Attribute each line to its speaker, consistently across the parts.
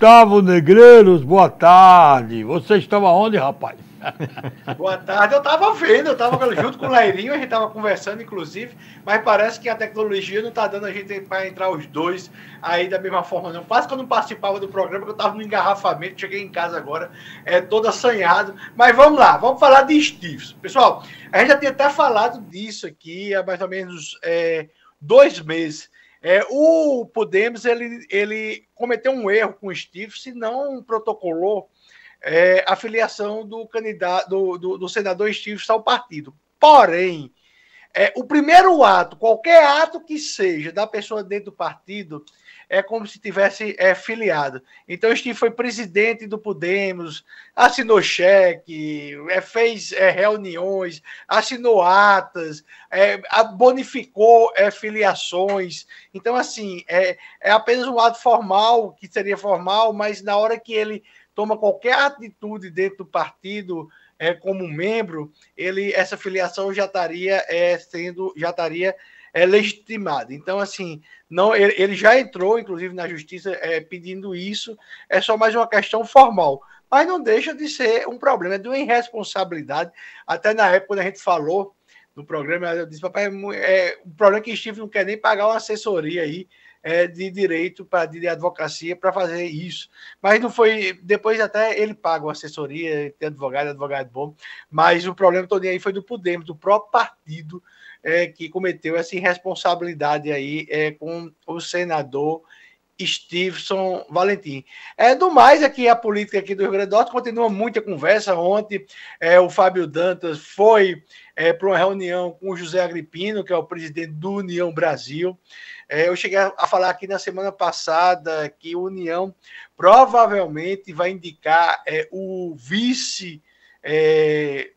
Speaker 1: Gustavo Negreiros, boa tarde. Você estava onde, rapaz?
Speaker 2: Boa tarde, eu estava vendo, eu estava junto com o Leirinho, a gente estava conversando, inclusive, mas parece que a tecnologia não está dando a gente para entrar os dois aí da mesma forma, não. Quase que eu não participava do programa, porque eu estava no engarrafamento, cheguei em casa agora, é todo assanhado. Mas vamos lá, vamos falar de estilos, Pessoal, a gente já tinha até falado disso aqui há mais ou menos é, dois meses. É, o Podemos ele, ele cometeu um erro com o Steve se não protocolou é, a filiação do candidato do, do, do senador Steve ao partido. Porém, é, o primeiro ato, qualquer ato que seja da pessoa dentro do partido, é como se tivesse é, filiado. Então, Steve foi presidente do Podemos, assinou cheque, é, fez é, reuniões, assinou atas, é, bonificou é, filiações. Então, assim, é, é apenas um ato formal, que seria formal, mas na hora que ele toma qualquer atitude dentro do partido, é, como membro, ele essa filiação já estaria é, sendo já estaria é, legitimada. Então, assim, não, ele, ele já entrou, inclusive, na justiça é, pedindo isso. É só mais uma questão formal. Mas não deixa de ser um problema, é de uma irresponsabilidade. Até na época, quando a gente falou no programa, eu disse, papai, é, é, o problema é que Steve não quer nem pagar uma assessoria aí é, de direito, pra, de advocacia, para fazer isso. Mas não foi. Depois até ele paga uma assessoria, tem advogado, advogado bom. Mas o problema todo aí foi do Podemos, do próprio partido é, que cometeu essa irresponsabilidade aí é, com o senador Stevenson Valentim. É do mais aqui é a política aqui do Rio Grande do Norte continua muita conversa. Ontem é, o Fábio Dantas foi é, para uma reunião com o José Agripino, que é o presidente do União Brasil. É, eu cheguei a falar aqui na semana passada que a União provavelmente vai indicar é, o vice é,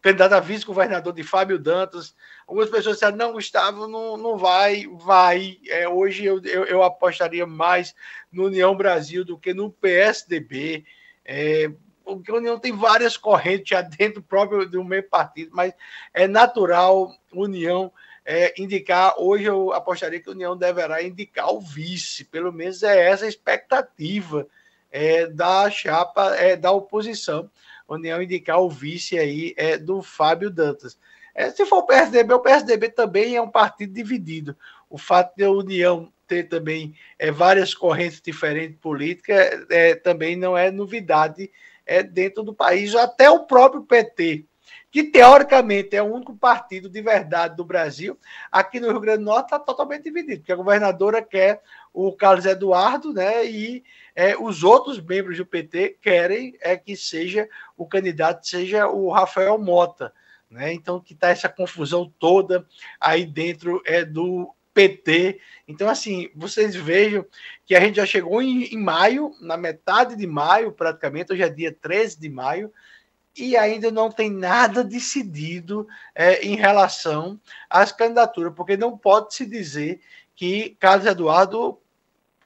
Speaker 2: candidato a vice-governador de Fábio Dantas Algumas pessoas disseram, não, Gustavo, não, não vai, vai. É, hoje eu, eu, eu, apostaria mais no União Brasil do que no PSDB. É, porque a União tem várias correntes já dentro próprio do meu partido, mas é natural União é, indicar. Hoje eu apostaria que a União deverá indicar o vice, pelo menos é essa a expectativa é, da chapa é, da oposição. A União indicar o vice aí é, do Fábio Dantas. É, se for o PSDB, o PSDB também é um partido dividido. O fato de a União ter também é, várias correntes diferentes políticas é, é também não é novidade é, dentro do país. Até o próprio PT, que teoricamente é o único partido de verdade do Brasil, aqui no Rio Grande do Norte está totalmente dividido, porque a governadora quer o Carlos Eduardo, né? E é, os outros membros do PT querem é que seja o candidato seja o Rafael Mota. Né? Então, que está essa confusão toda aí dentro é do PT. Então, assim, vocês vejam que a gente já chegou em, em maio, na metade de maio, praticamente, hoje é dia 13 de maio, e ainda não tem nada decidido é, em relação às candidaturas, porque não pode se dizer que Carlos Eduardo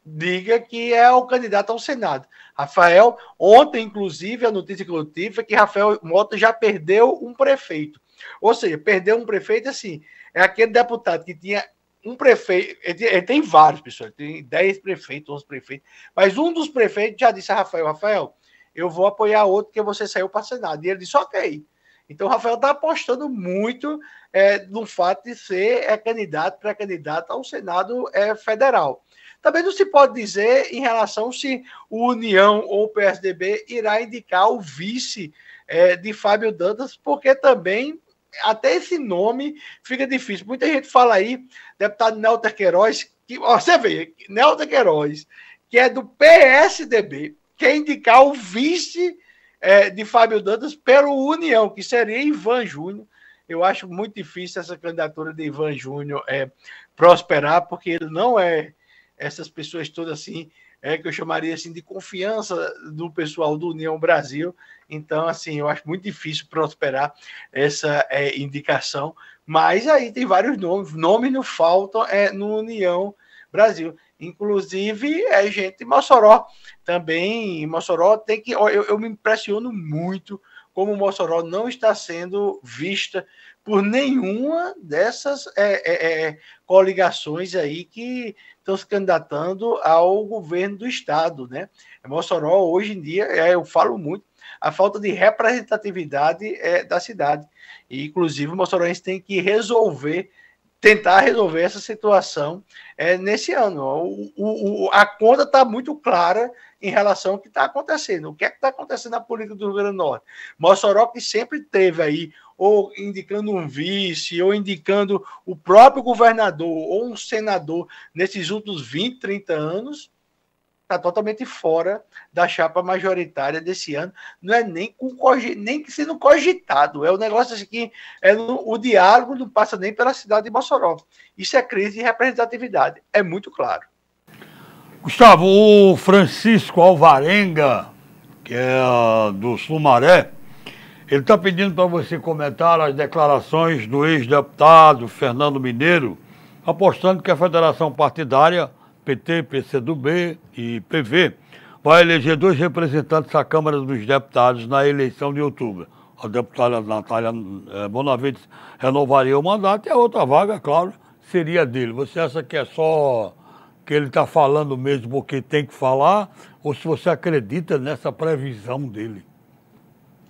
Speaker 2: diga que é o candidato ao Senado. Rafael, ontem, inclusive, a notícia que eu tive é que Rafael Mota já perdeu um prefeito. Ou seja, perdeu um prefeito, assim, é aquele deputado que tinha um prefeito, ele tem vários, pessoal, tem 10 prefeitos, 11 prefeitos, mas um dos prefeitos já disse a Rafael, Rafael, eu vou apoiar outro que você saiu para Senado. E ele disse, ok. Então, o Rafael está apostando muito é, no fato de ser é, candidato, pré-candidato ao Senado é, Federal. Também não se pode dizer em relação se o União ou o PSDB irá indicar o vice é, de Fábio Dantas, porque também até esse nome fica difícil. Muita gente fala aí, deputado Nelter Queiroz, que ó, você vê, Nelter Queiroz, que é do PSDB, quer indicar o vice é, de Fábio Dantas pelo União, que seria Ivan Júnior. Eu acho muito difícil essa candidatura de Ivan Júnior é, prosperar, porque ele não é essas pessoas todas assim, é, que eu chamaria assim de confiança do pessoal do União Brasil. Então, assim, eu acho muito difícil prosperar essa é, indicação, mas aí tem vários nomes, nomes não faltam é, no União Brasil. Inclusive, é gente Mossoró também. Mossoró tem que. Eu, eu me impressiono muito como Mossoró não está sendo vista por nenhuma dessas é, é, é, coligações aí que estão se candidatando ao governo do Estado, né? Mossoró, hoje em dia, é, eu falo muito, a falta de representatividade é, da cidade. E, inclusive, o Mossoróense tem que resolver, tentar resolver essa situação é, nesse ano. O, o, o, a conta está muito clara em relação ao que está acontecendo. O que é que está acontecendo na política do Rio Grande do Norte? Mossoró que sempre teve aí ou indicando um vice, ou indicando o próprio governador ou um senador nesses últimos 20, 30 anos, está totalmente fora da chapa majoritária desse ano. Não é nem, com, nem sendo cogitado. É o um negócio assim que é no, o diálogo não passa nem pela cidade de Mossoró. Isso é crise de representatividade. É muito claro.
Speaker 1: Gustavo, o Francisco Alvarenga, que é ah, do Sumaré, ele está pedindo para você comentar as declarações do ex-deputado Fernando Mineiro, apostando que a federação partidária PT, PCdoB e PV vai eleger dois representantes à Câmara dos Deputados na eleição de outubro. A deputada Natália eh, Bonavides renovaria o mandato e a outra vaga, claro, seria dele. Você acha que é só que ele está falando mesmo porque tem que falar ou se você acredita nessa previsão dele?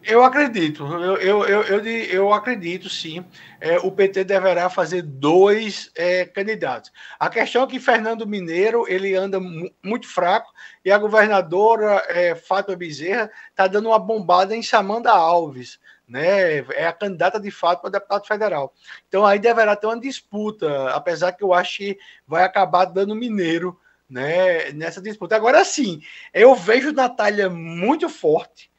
Speaker 2: Eu acredito, eu, eu, eu, eu, acredito sim. É, o PT deverá fazer dois é, candidatos. A questão é que Fernando Mineiro ele anda muito fraco e a governadora é, Fátima Bezerra está dando uma bombada em Samanda Alves, né? É a candidata de fato para deputado federal. Então aí deverá ter uma disputa, apesar que eu acho que vai acabar dando Mineiro, né? Nessa disputa. Agora sim, eu vejo Natália muito forte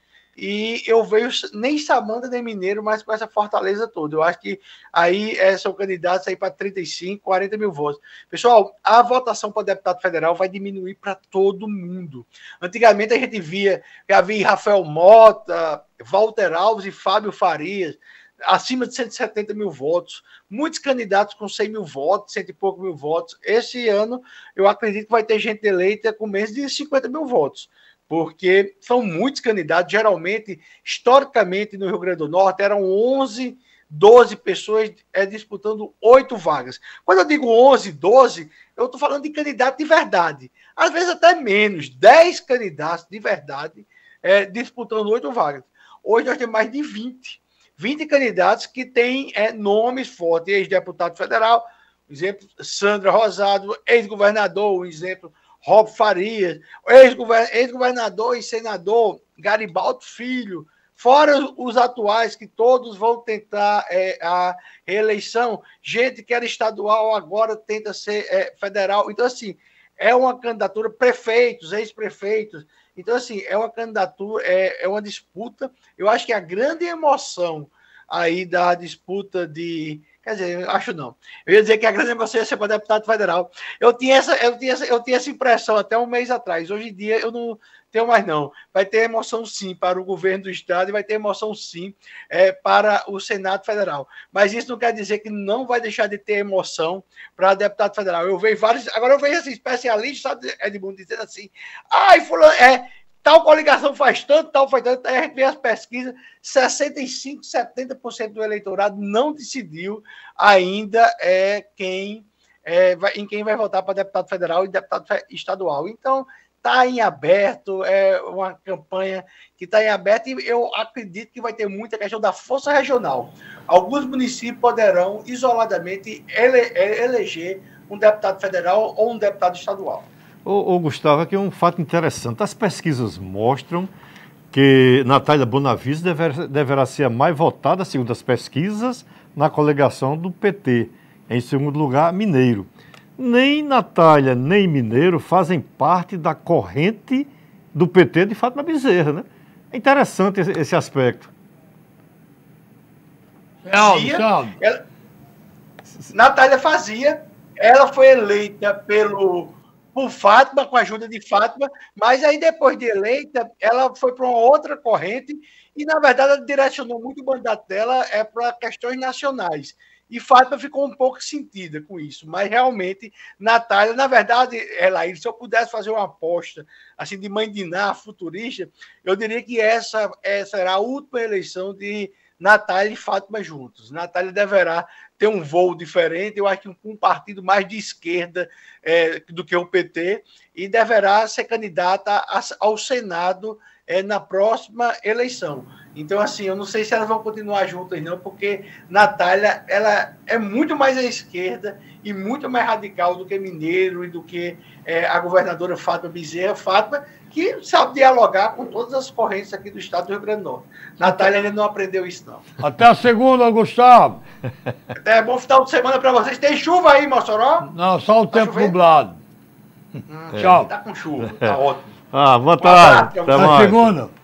Speaker 2: e eu vejo nem Samanta nem Mineiro, mas com essa fortaleza toda. Eu acho que aí é, são candidatos aí para 35, 40 mil votos. Pessoal, a votação para deputado federal vai diminuir para todo mundo. Antigamente a gente via, havia Rafael Mota, Walter Alves e Fábio Farias acima de 170 mil votos, muitos candidatos com 100 mil votos, cento e pouco mil votos. Esse ano, eu acredito que vai ter gente eleita com menos de 50 mil votos porque são muitos candidatos. Geralmente, historicamente, no Rio Grande do Norte, eram 11, 12 pessoas é, disputando oito vagas. Quando eu digo 11, 12, eu estou falando de candidato de verdade. Às vezes, até menos, 10 candidatos de verdade é, disputando oito vagas. Hoje, nós temos mais de 20. 20 candidatos que têm é, nomes fortes, ex-deputado federal, exemplo, Sandra Rosado, ex-governador, um exemplo, Rob Farias, ex-governador e senador Garibaldo Filho, fora os atuais que todos vão tentar é, a reeleição, gente que era estadual agora tenta ser é, federal. Então, assim, é uma candidatura, prefeitos, ex-prefeitos. Então, assim, é uma candidatura, é, é uma disputa. Eu acho que a grande emoção aí da disputa de Quer dizer, eu acho não. Eu ia dizer que a grande ia ser para deputado federal. Eu tinha, essa, eu, tinha essa, eu tinha essa impressão até um mês atrás. Hoje em dia eu não tenho mais, não. Vai ter emoção sim para o governo do Estado e vai ter emoção sim é, para o Senado Federal. Mas isso não quer dizer que não vai deixar de ter emoção para deputado federal. Eu vejo vários. Agora eu vejo esse assim, especialista, sabe, Edmundo, dizendo assim: ai, fulano, é, Tal coligação faz tanto, tal faz tanto. Aí a gente vê as pesquisas, 65, 70% do eleitorado não decidiu ainda é quem é, vai, em quem vai votar para deputado federal e deputado estadual. Então, está em aberto, é uma campanha que está em aberto e eu acredito que vai ter muita questão da força regional. Alguns municípios poderão isoladamente ele, é, eleger um deputado federal ou um deputado estadual.
Speaker 1: Ô, ô, Gustavo, aqui é um fato interessante. As pesquisas mostram que Natália Bonavis dever, deverá ser a mais votada, segundo as pesquisas, na coligação do PT. Em segundo lugar, Mineiro. Nem Natália, nem Mineiro fazem parte da corrente do PT de Fátima Bezerra, né? É interessante esse, esse aspecto.
Speaker 2: Fazia, ela, Natália fazia, ela foi eleita pelo por Fátima, com a ajuda de Fátima, mas aí depois de eleita, ela foi para uma outra corrente e, na verdade, ela direcionou muito o mandato dela é para questões nacionais. E Fátima ficou um pouco sentida com isso, mas realmente, Natália, na verdade, ela, se eu pudesse fazer uma aposta assim de mãe de Ná, futurista, eu diria que essa, essa era a última eleição de Natália e Fátima juntos. Natália deverá ter um voo diferente, eu acho que um partido mais de esquerda é, do que o PT, e deverá ser candidata ao Senado é, na próxima eleição. Então, assim, eu não sei se elas vão continuar juntas, não, porque Natália ela é muito mais à esquerda e muito mais radical do que Mineiro e do que é, a governadora Fátima Bezerra. Fátima, que sabe dialogar com todas as correntes aqui do estado do Rio Grande do Norte. Natália ainda não aprendeu isso, não.
Speaker 1: Até a segunda, Gustavo.
Speaker 2: É bom final de semana para vocês. Tem chuva aí, Mossoró?
Speaker 1: Não, só o tá tempo nublado. Hum, é. Tchau. Tá com chuva, tá ótimo. Ah, vantagem. Um abraço, Até mais. Segunda.